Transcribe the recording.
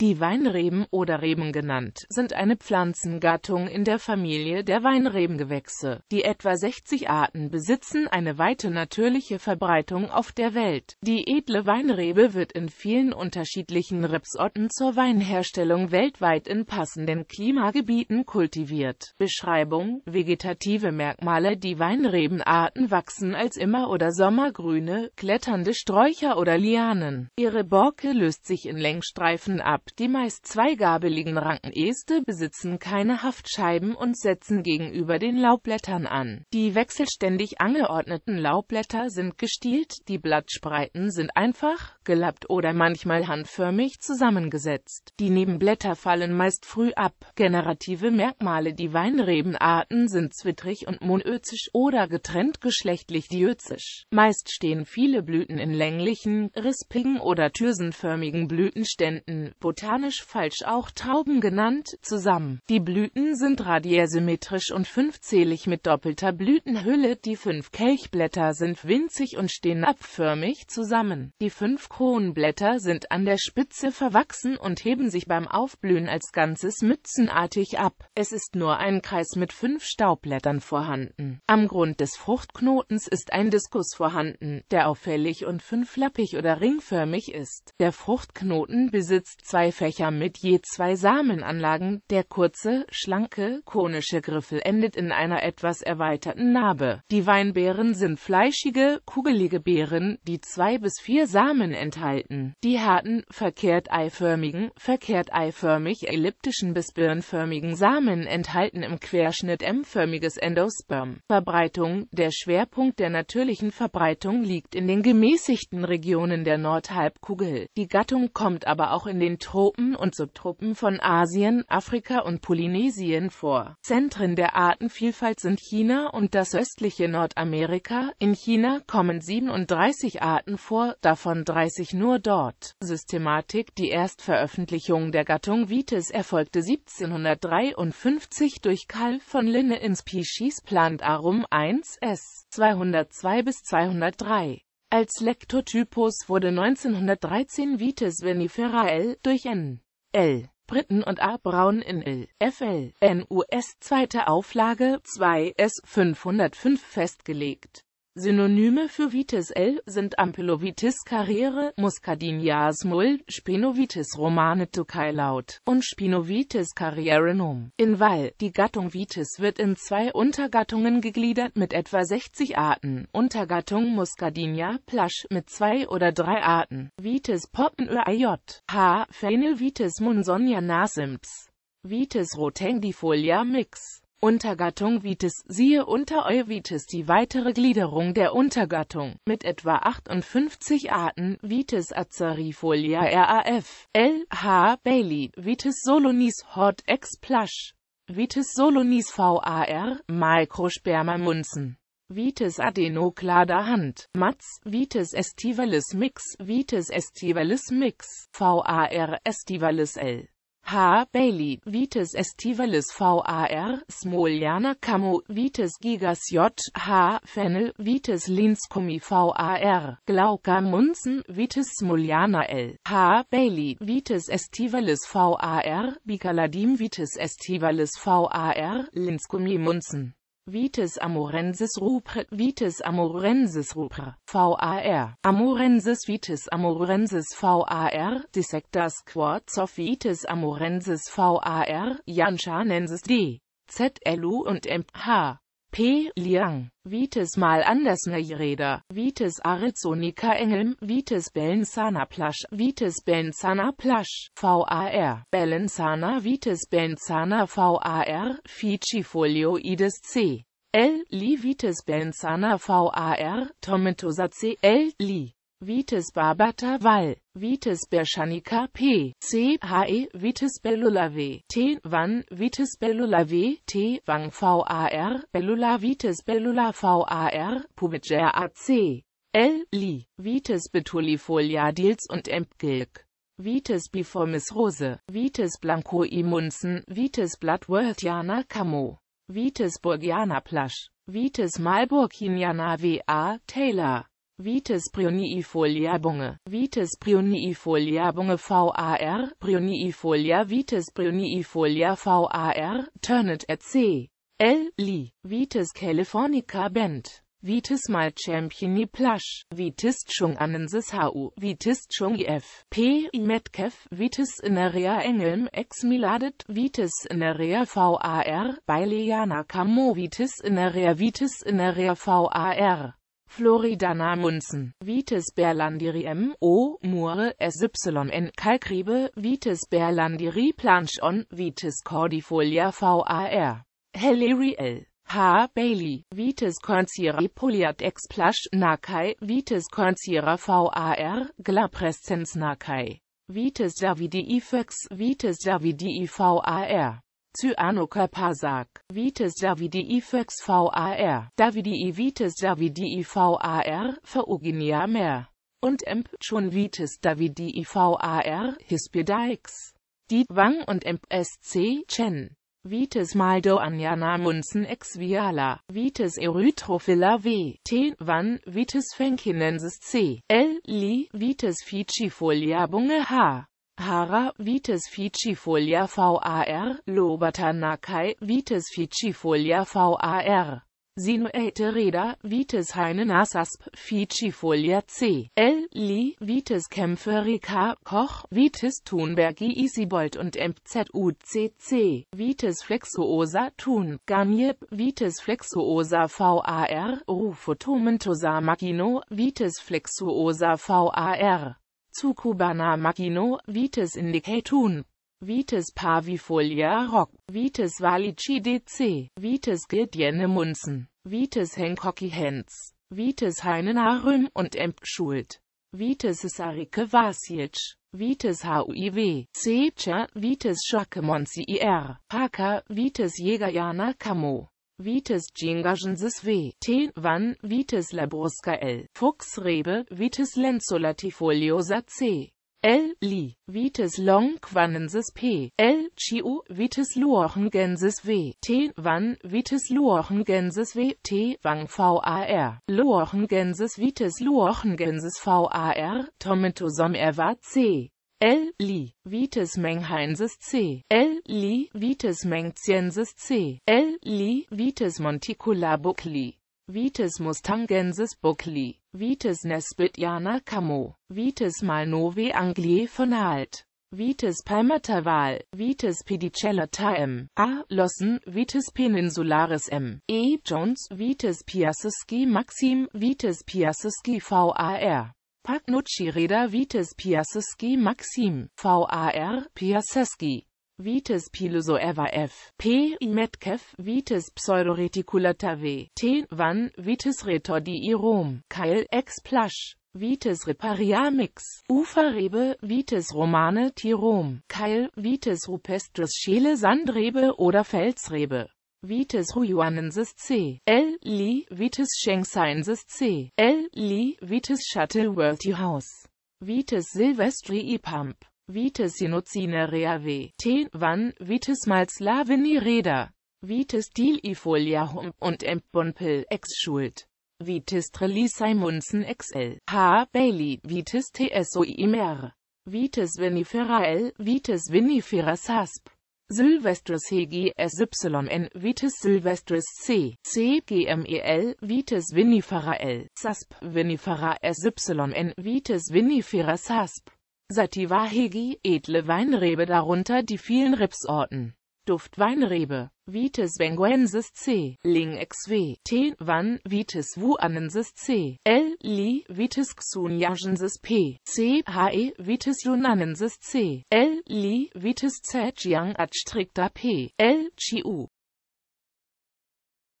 Die Weinreben oder Reben genannt, sind eine Pflanzengattung in der Familie der Weinrebengewächse. Die etwa 60 Arten besitzen eine weite natürliche Verbreitung auf der Welt. Die edle Weinrebe wird in vielen unterschiedlichen Rebsorten zur Weinherstellung weltweit in passenden Klimagebieten kultiviert. Beschreibung Vegetative Merkmale Die Weinrebenarten wachsen als immer- oder sommergrüne, kletternde Sträucher oder Lianen. Ihre Borke löst sich in Längsstreifen ab die meist zweigabeligen Rankenäste besitzen keine Haftscheiben und setzen gegenüber den Laubblättern an. Die wechselständig angeordneten Laubblätter sind gestielt, die Blattspreiten sind einfach, gelappt oder manchmal handförmig zusammengesetzt. Die Nebenblätter fallen meist früh ab. Generative Merkmale Die Weinrebenarten sind zwittrig und monözisch oder getrennt geschlechtlich diözisch. Meist stehen viele Blüten in länglichen, rispigen oder thyrsenförmigen Blütenständen, botanisch falsch auch Trauben genannt, zusammen. Die Blüten sind radiärsymmetrisch und fünfzählig mit doppelter Blütenhülle, die fünf Kelchblätter sind winzig und stehen abförmig zusammen. Die fünf Kronblätter sind an der Spitze verwachsen und heben sich beim Aufblühen als Ganzes mützenartig ab. Es ist nur ein Kreis mit fünf Staubblättern vorhanden. Am Grund des Fruchtknotens ist ein Diskus vorhanden, der auffällig und fünflappig oder ringförmig ist. Der Fruchtknoten besitzt zwei Fächer mit je zwei Samenanlagen, der kurze, schlanke, konische Griffel endet in einer etwas erweiterten Narbe. Die Weinbeeren sind fleischige, kugelige Beeren, die zwei bis vier Samen enthalten. Die harten, verkehrt eiförmigen, verkehrt eiförmig elliptischen bis birnförmigen Samen enthalten im Querschnitt M-förmiges Endosperm. Verbreitung Der Schwerpunkt der natürlichen Verbreitung liegt in den gemäßigten Regionen der Nordhalbkugel. Die Gattung kommt aber auch in den Tropen Tropen und Subtropen von Asien, Afrika und Polynesien vor. Zentren der Artenvielfalt sind China und das östliche Nordamerika. In China kommen 37 Arten vor, davon 30 nur dort. Systematik Die Erstveröffentlichung der Gattung Vitis erfolgte 1753 durch Karl von Linne in Species Plant Arum 1s 202 bis 203. Als Lektotypus wurde 1913 Vitis venifera L. durch N. L. Briten und A. Braun in L. F. L. N. U. S. zweite Auflage 2 S. 505 festgelegt Synonyme für Vitis L sind Ampelovitis carriere, Muscadinias mull, Spinovitis romane Keilaut und Spinovitis carrierenum. In Wall, die Gattung Vitis wird in zwei Untergattungen gegliedert mit etwa 60 Arten, Untergattung Muscadinia plasch mit zwei oder drei Arten, Vitis poppenöj, H. Phenylvitis nasimps. Vitis rotendifolia mix. Untergattung Vitis, siehe unter Euvitis die weitere Gliederung der Untergattung, mit etwa 58 Arten, Vitis acerifolia RAF, L. H. Bailey, Vitis solonis hot ex plush, Vitis solonis VAR, Microsperma munzen. Vitis adenoclada hand, Matz, Vitis estivalis mix, Vitis estivalis mix, VAR estivalis L. H. Bailey, Vitis Estivalis VAR, Smoljana Camo, Vitis Gigas J. H. Fennel, Vitis Linskumi VAR, Glauca Munzen, Vitis Smoljana L. H. Bailey, Vitis Estivalis VAR, Bicaladim Vitis Estivalis VAR, Linskumi Munzen. Vitis amorensis rupra, Vitis amorensis rupra, VAR, amorensis Vitis amorensis VAR, dissectas quartz of Vitis amorensis VAR, janschanensis D, ZLU und MH. P. Liang, Vitis mal anders Neireda, Vitis arizonica engelm, Vitis bellensana plasch, Vitis bellensana plasch, VAR, bellensana Vitis bellensana VAR, Fijifolioides C. L. Li Vitis bellensana VAR, Tomatosa C. L. Li Vitis barbata val, Vitis berschanica p, c, H, he, Vitis bellulave, t, van, Vitis bellulave, t, Wang V, A, R, bellula Vitis bellula V, A, R, pubiger C, l, li, Vitis betulifolia dils und empgilk. Vitis biformis rose, Vitis blanco imunsen, Vitis blattworthiana camo, Vitis Borgiana plush, Vitis malburginiana va, Taylor. Vitis pruniifolia bunge, Vitis pruniifolia bunge var, pruniifolia Vitis pruniifolia var, Turnet at C. L. Lee, Vitis californica bent, Vitis malchampioni plush, Vitis chung anensis HU, Vitis chung F, P. I. Metcalf, Vitis inerea engelm ex miladet, Vitis inerea var, Baileana camo, Vitis inerea Vitis inerea var. Floridana Munzen, Vitis Berlandiri M. O. Mure, SYN, Kalkriebe, Vitis Berlandiri Planchon, Vitis Cordifolia VAR, Helleri L. H. Bailey, Vitis Conciera Poliat Ex Plush, Nakai, Vitis Conciera VAR, Glaprescens Nakai, Vitis Davidi Fex, Vitis Davidi VAR. Cyanokapasak, Vitis Davidii Fox VAR, Davidii Vitis Davidii VAR, Verugenia Mer, und Emp schon Vitis Davidii VAR, Hispedeix, Diet Wang und SC Chen. Vitis Maldo Maldoaniana Munzen ex Viala, Vitis Erythrophila V, T. Van, Vitis Fenkinensis C, L. Li, Vitis Fijifolia Bunge H. Para Vitis Fijifolia VAR, Lobatanakai, Vitis Fijifolia VAR. Sinuate Reda, Vitis Heinenas Asp, Fijifolia C. L. Li, Vitis Kämpferica, Koch, Vitis Thunbergi Isibold und MZUCC, Vitis Flexuosa Thun, Garnier, Vitis Flexuosa VAR, Rufo Tomentosar Makino, Vitis Flexuosa VAR zu Cubana Macchino, Vitis indicatum, Vitis pavifolia rock, Vitis valici dc, Vitis gildienne munzen, Vitis hencocki hens, Vitis heinenarum und empschult, Vitis Sarike vasic, Vitis HUIW, Cecha, Vitis Schakemonzi IR, Paka, Vitis Jägerjana Camo. Vitis v. T. Wann, Vitis labrusca L. Fuchsrebe, Vitis lenzolatifoliosacea C. L. Li, Vitis longquanensis P. L. Chiu, Vitis luochengensis W. T. Wann. Vitis luochengensis W. T. Wang VAR. Luochengensis Vitis luochengensis VAR. Tomatosom war C. L. Li vitis Menghainsis C. L. Li vitis Mengziensis C. L. Li vitis monticula bucli. Vitis mustangensis bucli. Vitis nesbitiana camo. Vitis malnovae von fonalt. Vitis palmataval, Vitis pedicellata M, A. Lossen, Vitis peninsularis M, E. Jones, Vitis piaseschi Maxim, Vitis piaseschi VAR. Paknucci Reda Vitis Piaseski Maxim, VAR, Piaseski. Vitis Eva F. P. Metkev, Vitis pseudoreticulata V. T. Van, Vitis retordii Rom, Keil, ex plasch. Vitis repariamix, Rebe, Vitis romane Tirom, Keil, Vitis rupestris Schele Sandrebe oder Felsrebe. Vitis huyanensis C. L. Lee, Vitis shengsensis C. L. Lee, Vitis shuttleworthy house. Vitis silvestri ipamp. Vitis sinocine reae. T. Van, Vitis malslaveni reda. Vitis Hump und M. Bonpil ex schuld. Vitis trelli simonsen xl. H. Bailey, Vitis tsoi mer. Vitis vinifera L. Vitis vinifera sasp. Silvestris HG SYN Vitis Silvestris C. C. GMEL Vitis vinifera L. SASP vinifera SYN Vitis vinifera SASP. Sativa Hegi, edle Weinrebe darunter die vielen Rebsorten. Duftweinrebe Vitis Venguensis C. Ling XW. T. Van. Vitis Vuanensis C. L. Li. Vitis Xuniagensis P. C. He. Vitis Junanensis C. L. Li. Vitis Z. Zhejiang Adstricta P. L. Chiu.